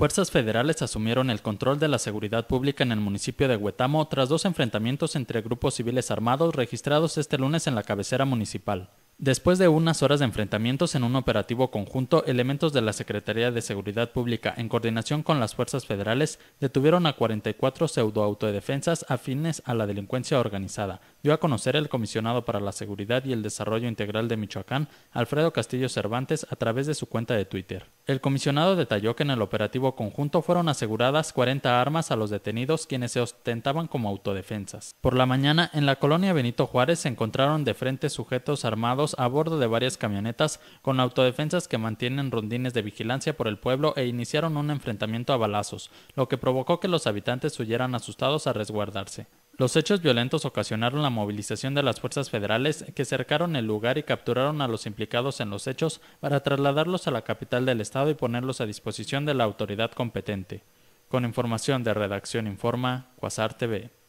Fuerzas federales asumieron el control de la seguridad pública en el municipio de Huetamo tras dos enfrentamientos entre grupos civiles armados registrados este lunes en la cabecera municipal. Después de unas horas de enfrentamientos en un operativo conjunto, elementos de la Secretaría de Seguridad Pública, en coordinación con las fuerzas federales, detuvieron a 44 pseudoautodefensas afines a la delincuencia organizada, dio a conocer el comisionado para la Seguridad y el Desarrollo Integral de Michoacán, Alfredo Castillo Cervantes, a través de su cuenta de Twitter. El comisionado detalló que en el operativo conjunto fueron aseguradas 40 armas a los detenidos quienes se ostentaban como autodefensas. Por la mañana, en la colonia Benito Juárez se encontraron de frente sujetos armados a bordo de varias camionetas con autodefensas que mantienen rondines de vigilancia por el pueblo e iniciaron un enfrentamiento a balazos, lo que provocó que los habitantes huyeran asustados a resguardarse. Los hechos violentos ocasionaron la movilización de las fuerzas federales que cercaron el lugar y capturaron a los implicados en los hechos para trasladarlos a la capital del estado y ponerlos a disposición de la autoridad competente. Con información de Redacción Informa, Quasar TV.